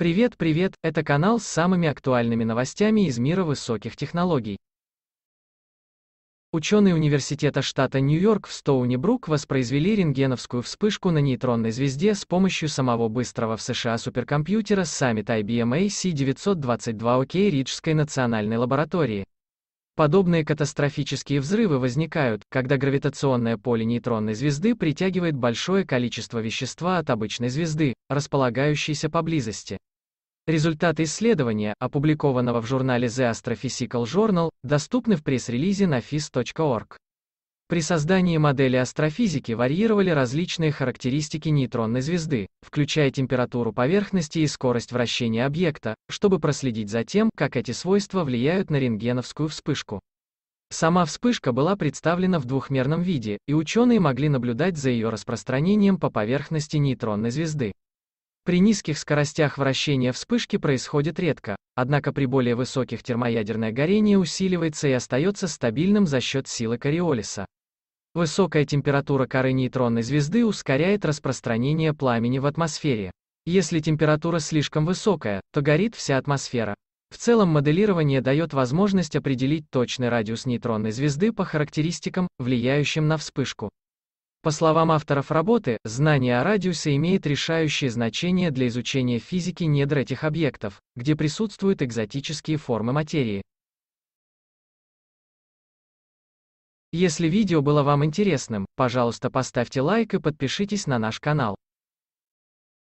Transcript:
Привет, привет, это канал с самыми актуальными новостями из мира высоких технологий. Ученые Университета штата Нью-Йорк в Стоуни-Брук воспроизвели рентгеновскую вспышку на нейтронной звезде с помощью самого быстрого в США суперкомпьютера Summit IBM AC922 OK Риджской национальной лаборатории. Подобные катастрофические взрывы возникают, когда гравитационное поле нейтронной звезды притягивает большое количество вещества от обычной звезды, располагающейся поблизости. Результаты исследования, опубликованного в журнале The Astrophysical Journal, доступны в пресс-релизе на phys.org. При создании модели астрофизики варьировали различные характеристики нейтронной звезды, включая температуру поверхности и скорость вращения объекта, чтобы проследить за тем, как эти свойства влияют на рентгеновскую вспышку. Сама вспышка была представлена в двухмерном виде, и ученые могли наблюдать за ее распространением по поверхности нейтронной звезды. При низких скоростях вращения вспышки происходит редко, однако при более высоких термоядерное горение усиливается и остается стабильным за счет силы кориолиса. Высокая температура коры нейтронной звезды ускоряет распространение пламени в атмосфере. Если температура слишком высокая, то горит вся атмосфера. В целом моделирование дает возможность определить точный радиус нейтронной звезды по характеристикам, влияющим на вспышку. По словам авторов работы, знание о радиусе имеет решающее значение для изучения физики недр этих объектов, где присутствуют экзотические формы материи. Если видео было вам интересным, пожалуйста поставьте лайк и подпишитесь на наш канал.